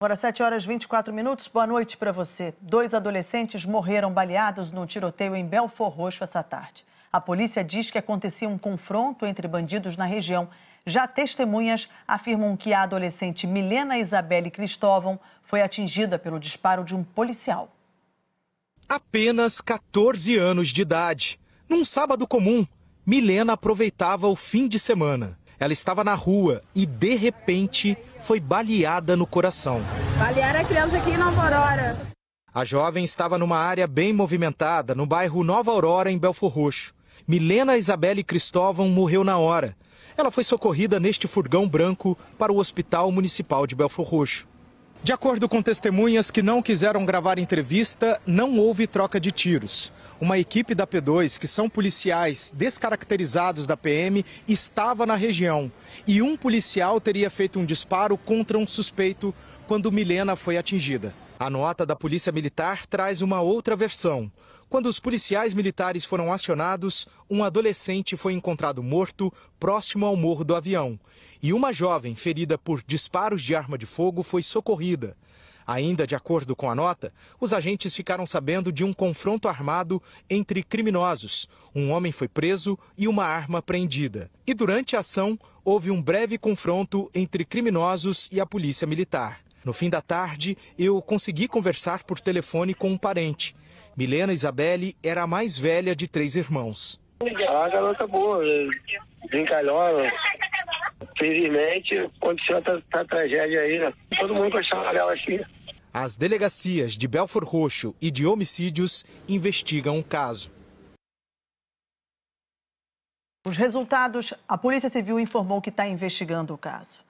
Agora, 7 horas 24 minutos, boa noite para você. Dois adolescentes morreram baleados num tiroteio em Belfor Roxo essa tarde. A polícia diz que acontecia um confronto entre bandidos na região. Já testemunhas afirmam que a adolescente Milena Isabelle Cristóvão foi atingida pelo disparo de um policial. Apenas 14 anos de idade. Num sábado comum, Milena aproveitava o fim de semana. Ela estava na rua e, de repente, foi baleada no coração. Balearam a é criança aqui em Nova Aurora. A jovem estava numa área bem movimentada, no bairro Nova Aurora, em Belfor Roxo. Milena Isabelle Cristóvão morreu na hora. Ela foi socorrida neste furgão branco para o Hospital Municipal de Belfor Roxo. De acordo com testemunhas que não quiseram gravar entrevista, não houve troca de tiros. Uma equipe da P2, que são policiais descaracterizados da PM, estava na região e um policial teria feito um disparo contra um suspeito quando Milena foi atingida. A nota da Polícia Militar traz uma outra versão. Quando os policiais militares foram acionados, um adolescente foi encontrado morto próximo ao morro do avião. E uma jovem ferida por disparos de arma de fogo foi socorrida. Ainda de acordo com a nota, os agentes ficaram sabendo de um confronto armado entre criminosos. Um homem foi preso e uma arma prendida. E durante a ação, houve um breve confronto entre criminosos e a polícia militar. No fim da tarde, eu consegui conversar por telefone com um parente. Milena Isabelle era a mais velha de três irmãos. A ah, garota boa, brincalhona. Felizmente, aconteceu essa, essa tragédia aí, né? Todo mundo gostava dela assim. As delegacias de Belfor Roxo e de homicídios investigam o caso. Os resultados, a Polícia Civil informou que está investigando o caso.